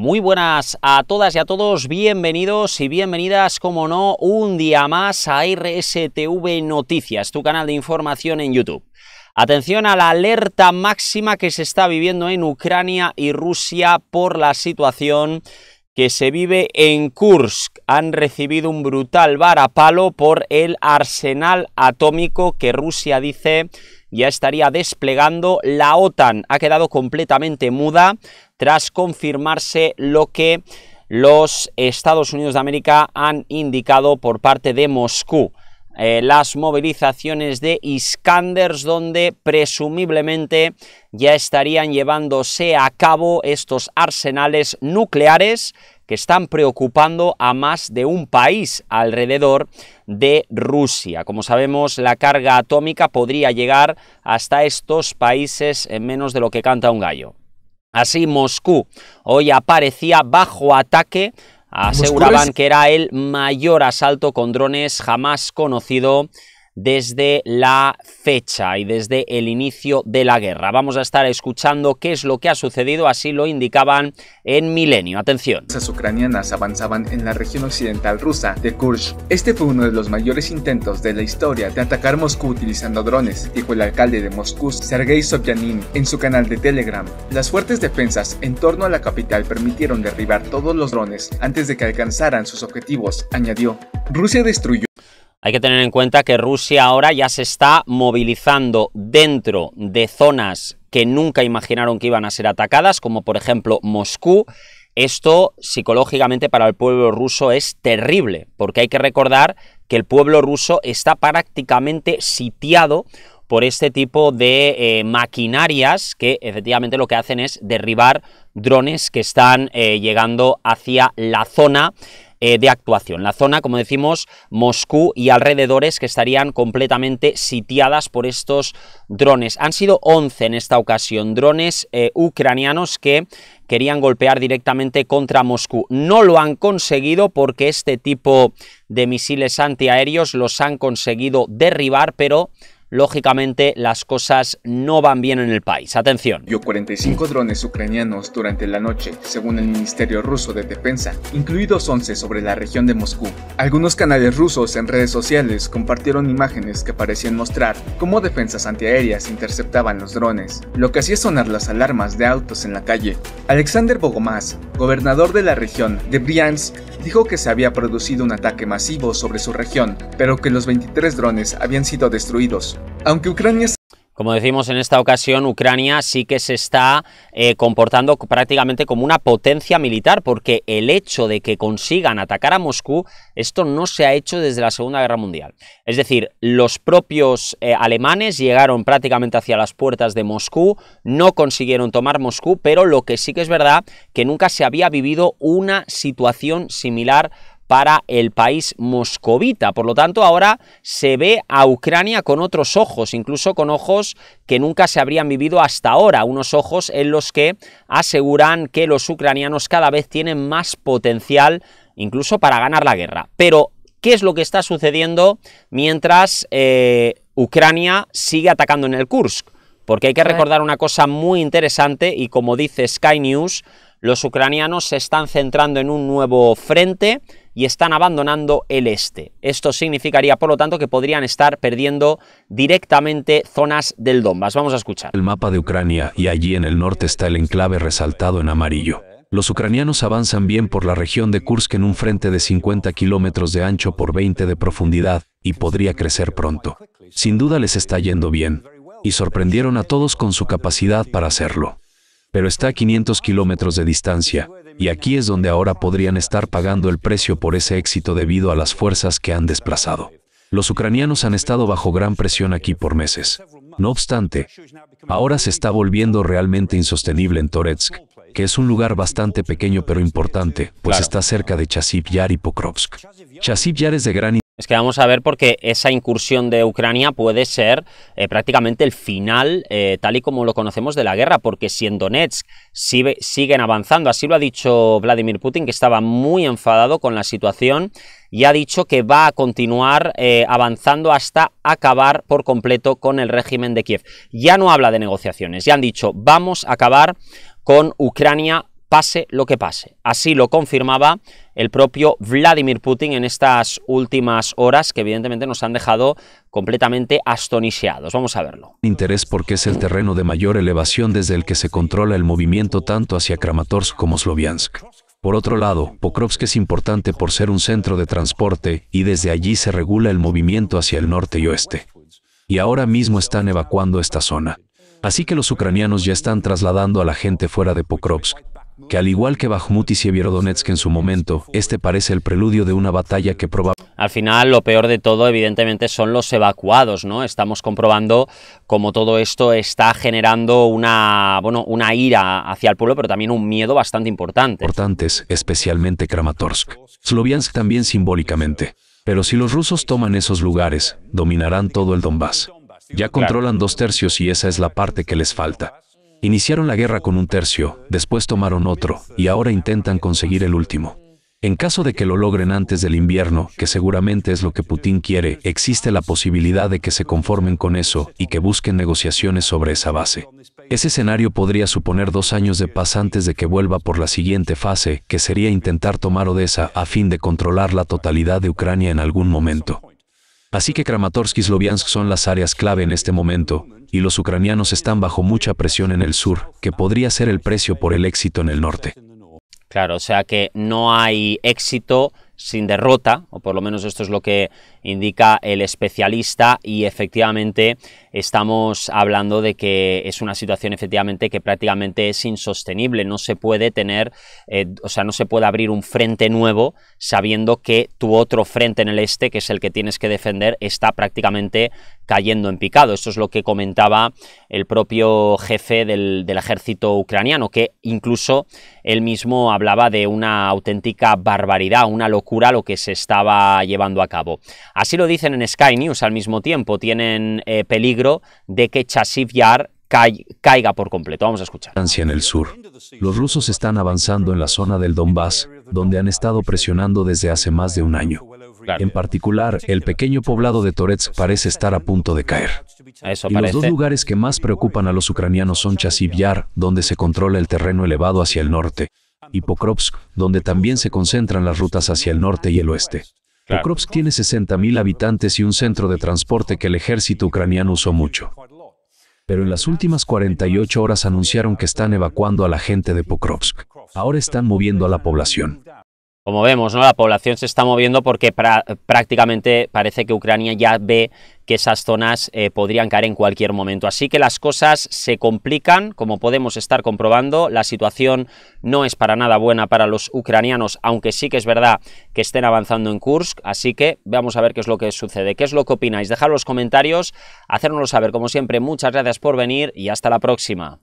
Muy buenas a todas y a todos, bienvenidos y bienvenidas, como no, un día más a RSTV Noticias, tu canal de información en YouTube. Atención a la alerta máxima que se está viviendo en Ucrania y Rusia por la situación que se vive en Kursk. Han recibido un brutal varapalo por el arsenal atómico que Rusia dice ya estaría desplegando. La OTAN ha quedado completamente muda tras confirmarse lo que los Estados Unidos de América han indicado por parte de Moscú. Eh, las movilizaciones de Iskanders, donde presumiblemente ya estarían llevándose a cabo estos arsenales nucleares que están preocupando a más de un país alrededor de Rusia. Como sabemos, la carga atómica podría llegar hasta estos países en menos de lo que canta un gallo. Así, Moscú hoy aparecía bajo ataque pues aseguraban que era el mayor asalto con drones jamás conocido desde la fecha y desde el inicio de la guerra. Vamos a estar escuchando qué es lo que ha sucedido, así lo indicaban en Milenio. Atención. Las ucranianas avanzaban en la región occidental rusa de Kursk. Este fue uno de los mayores intentos de la historia de atacar Moscú utilizando drones, dijo el alcalde de Moscú, Sergei Sobyanin, en su canal de Telegram. Las fuertes defensas en torno a la capital permitieron derribar todos los drones antes de que alcanzaran sus objetivos, añadió. Rusia destruyó hay que tener en cuenta que Rusia ahora ya se está movilizando dentro de zonas que nunca imaginaron que iban a ser atacadas, como por ejemplo Moscú. Esto psicológicamente para el pueblo ruso es terrible, porque hay que recordar que el pueblo ruso está prácticamente sitiado por este tipo de eh, maquinarias que efectivamente lo que hacen es derribar drones que están eh, llegando hacia la zona eh, de actuación. La zona, como decimos, Moscú y alrededores que estarían completamente sitiadas por estos drones. Han sido 11 en esta ocasión, drones eh, ucranianos que querían golpear directamente contra Moscú. No lo han conseguido porque este tipo de misiles antiaéreos los han conseguido derribar, pero lógicamente las cosas no van bien en el país. Atención. Vio 45 drones ucranianos durante la noche, según el Ministerio Ruso de Defensa, incluidos 11 sobre la región de Moscú. Algunos canales rusos en redes sociales compartieron imágenes que parecían mostrar cómo defensas antiaéreas interceptaban los drones, lo que hacía sonar las alarmas de autos en la calle. Alexander bogomás gobernador de la región de Bryansk, dijo que se había producido un ataque masivo sobre su región, pero que los 23 drones habían sido destruidos. Aunque Ucrania como decimos, en esta ocasión Ucrania sí que se está eh, comportando prácticamente como una potencia militar, porque el hecho de que consigan atacar a Moscú, esto no se ha hecho desde la Segunda Guerra Mundial. Es decir, los propios eh, alemanes llegaron prácticamente hacia las puertas de Moscú, no consiguieron tomar Moscú, pero lo que sí que es verdad que nunca se había vivido una situación similar para el país moscovita. Por lo tanto, ahora se ve a Ucrania con otros ojos, incluso con ojos que nunca se habrían vivido hasta ahora, unos ojos en los que aseguran que los ucranianos cada vez tienen más potencial incluso para ganar la guerra. Pero, ¿qué es lo que está sucediendo mientras eh, Ucrania sigue atacando en el Kursk? Porque hay que recordar una cosa muy interesante y como dice Sky News, los ucranianos se están centrando en un nuevo frente y están abandonando el este. Esto significaría, por lo tanto, que podrían estar perdiendo directamente zonas del Donbass. Vamos a escuchar. El mapa de Ucrania y allí en el norte está el enclave resaltado en amarillo. Los ucranianos avanzan bien por la región de Kursk en un frente de 50 kilómetros de ancho por 20 de profundidad y podría crecer pronto. Sin duda les está yendo bien y sorprendieron a todos con su capacidad para hacerlo. Pero está a 500 kilómetros de distancia y aquí es donde ahora podrían estar pagando el precio por ese éxito debido a las fuerzas que han desplazado. Los ucranianos han estado bajo gran presión aquí por meses. No obstante, ahora se está volviendo realmente insostenible en Toretsk, que es un lugar bastante pequeño pero importante, pues está cerca de Chasiv Yar y Pokrovsk. Chasiv Yar es de gran es que vamos a ver porque esa incursión de Ucrania puede ser eh, prácticamente el final, eh, tal y como lo conocemos de la guerra, porque si en Donetsk siguen avanzando, así lo ha dicho Vladimir Putin, que estaba muy enfadado con la situación y ha dicho que va a continuar eh, avanzando hasta acabar por completo con el régimen de Kiev. Ya no habla de negociaciones, ya han dicho, vamos a acabar con Ucrania pase lo que pase. Así lo confirmaba el propio Vladimir Putin en estas últimas horas que evidentemente nos han dejado completamente astoniciados. Vamos a verlo. Interés porque es el terreno de mayor elevación desde el que se controla el movimiento tanto hacia Kramatorsk como Sloviansk. Por otro lado, Pokrovsk es importante por ser un centro de transporte y desde allí se regula el movimiento hacia el norte y oeste. Y ahora mismo están evacuando esta zona. Así que los ucranianos ya están trasladando a la gente fuera de Pokrovsk, que al igual que Bakhmut y Sievierodonetsk en su momento, este parece el preludio de una batalla que probablemente... Al final, lo peor de todo, evidentemente, son los evacuados, ¿no? Estamos comprobando cómo todo esto está generando una, bueno, una ira hacia el pueblo, pero también un miedo bastante importante. Importantes, especialmente Kramatorsk. Sloviansk también simbólicamente. Pero si los rusos toman esos lugares, dominarán todo el Donbass. Ya controlan dos tercios y esa es la parte que les falta. Iniciaron la guerra con un tercio, después tomaron otro, y ahora intentan conseguir el último. En caso de que lo logren antes del invierno, que seguramente es lo que Putin quiere, existe la posibilidad de que se conformen con eso y que busquen negociaciones sobre esa base. Ese escenario podría suponer dos años de paz antes de que vuelva por la siguiente fase, que sería intentar tomar Odessa a fin de controlar la totalidad de Ucrania en algún momento. Así que Kramatorsk y Sloviansk son las áreas clave en este momento, y los ucranianos están bajo mucha presión en el sur, que podría ser el precio por el éxito en el norte. Claro, o sea que no hay éxito sin derrota, o por lo menos esto es lo que indica el especialista y efectivamente estamos hablando de que es una situación efectivamente que prácticamente es insostenible, no se puede tener, eh, o sea, no se puede abrir un frente nuevo sabiendo que tu otro frente en el este, que es el que tienes que defender, está prácticamente cayendo en picado. Esto es lo que comentaba el propio jefe del ejército ucraniano, que incluso él mismo hablaba de una auténtica barbaridad, una locura lo que se estaba llevando a cabo. Así lo dicen en Sky News al mismo tiempo, tienen eh, peligro de que Chasiv Yar caiga por completo. Vamos a escuchar. En el sur. Los rusos están avanzando en la zona del Donbass, donde han estado presionando desde hace más de un año. En particular, el pequeño poblado de Toretsk parece estar a punto de caer. y los dos lugares que más preocupan a los ucranianos son Chasiv Yar, donde se controla el terreno elevado hacia el norte, y Pokrovsk, donde también se concentran las rutas hacia el norte y el oeste. Pokrovsk tiene 60.000 habitantes y un centro de transporte que el ejército ucraniano usó mucho. Pero en las últimas 48 horas anunciaron que están evacuando a la gente de Pokrovsk. Ahora están moviendo a la población. Como vemos, ¿no? la población se está moviendo porque prácticamente parece que Ucrania ya ve que esas zonas eh, podrían caer en cualquier momento. Así que las cosas se complican, como podemos estar comprobando, la situación no es para nada buena para los ucranianos, aunque sí que es verdad que estén avanzando en Kursk, así que vamos a ver qué es lo que sucede, qué es lo que opináis, dejad los comentarios, hacérnoslo saber, como siempre, muchas gracias por venir y hasta la próxima.